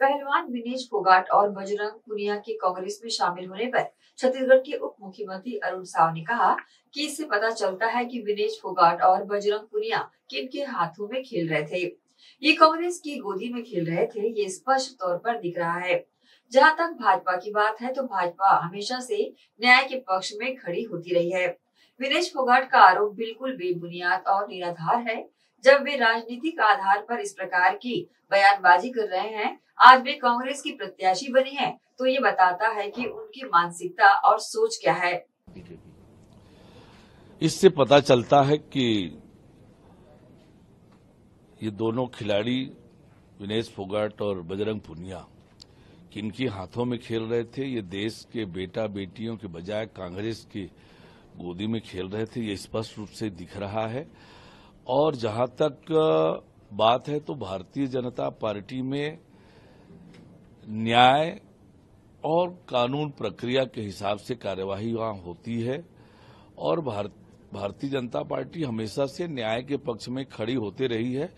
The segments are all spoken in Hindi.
पहलवान विनेश फोगाट और बजरंग पुनिया के कांग्रेस में शामिल होने पर छत्तीसगढ़ के उप मुख्यमंत्री अरुण साव ने कहा कि इससे पता चलता है कि विनेश फोगाट और बजरंग पुनिया किन के हाथों में खेल रहे थे ये कांग्रेस की गोदी में खेल रहे थे ये स्पष्ट तौर पर दिख रहा है जहाँ तक भाजपा की बात है तो भाजपा हमेशा से न्याय के पक्ष में खड़ी होती रही है विनेश फोगाट का आरोप बिल्कुल बेबुनियाद और निराधार है जब वे राजनीतिक आधार पर इस प्रकार की बयानबाजी कर रहे हैं आज वे कांग्रेस की प्रत्याशी बनी है तो ये बताता है कि उनकी मानसिकता और सोच क्या है इससे पता चलता है कि ये दोनों खिलाड़ी विनेश फोगाट और बजरंग पुनिया किनकी हाथों में खेल रहे थे ये देश के बेटा बेटियों के बजाय कांग्रेस की गोदी में खेल रहे थे ये स्पष्ट रूप से दिख रहा है और जहां तक बात है तो भारतीय जनता पार्टी में न्याय और कानून प्रक्रिया के हिसाब से कार्यवाही वहां होती है और भारत भारतीय जनता पार्टी हमेशा से न्याय के पक्ष में खड़ी होते रही है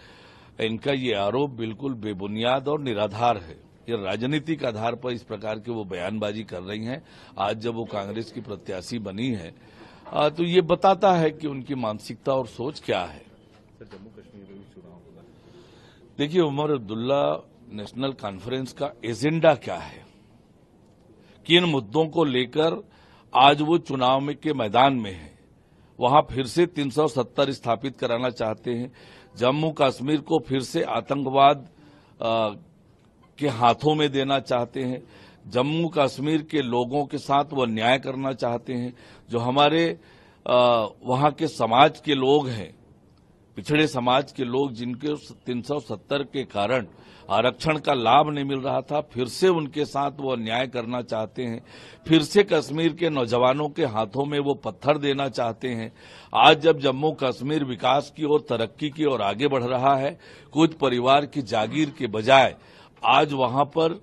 इनका ये आरोप बिल्कुल बेबुनियाद और निराधार है ये राजनीतिक आधार पर इस प्रकार के वो बयानबाजी कर रही हैं आज जब वो कांग्रेस की प्रत्याशी बनी है आ, तो ये बताता है कि उनकी मानसिकता और सोच क्या है जम्मू कश्मीर में भी चुनाव देखिए उमर अब्दुल्ला नेशनल कॉन्फ्रेंस का एजेंडा क्या है किन मुद्दों को लेकर आज वो चुनाव में के मैदान में है वहां फिर से 370 स्थापित कराना चाहते हैं जम्मू कश्मीर को फिर से आतंकवाद के हाथों में देना चाहते हैं जम्मू कश्मीर के लोगों के साथ वह न्याय करना चाहते हैं जो हमारे वहां के समाज के लोग हैं पिछड़े समाज के लोग जिनके 370 के कारण आरक्षण का लाभ नहीं मिल रहा था फिर से उनके साथ वो न्याय करना चाहते हैं फिर से कश्मीर के नौजवानों के हाथों में वो पत्थर देना चाहते हैं आज जब जम्मू कश्मीर विकास की ओर तरक्की की ओर आगे बढ़ रहा है कुछ परिवार की जागीर के बजाय आज वहां पर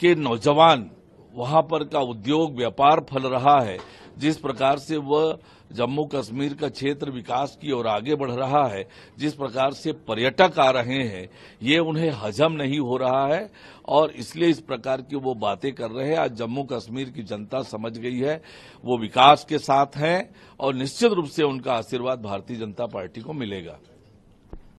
के नौजवान वहां पर का उद्योग व्यापार फल रहा है जिस प्रकार से वह जम्मू कश्मीर का क्षेत्र विकास की ओर आगे बढ़ रहा है जिस प्रकार से पर्यटक आ रहे हैं ये उन्हें हजम नहीं हो रहा है और इसलिए इस प्रकार की वो बातें कर रहे हैं आज जम्मू कश्मीर की जनता समझ गई है वो विकास के साथ हैं और निश्चित रूप से उनका आशीर्वाद भारतीय जनता पार्टी को मिलेगा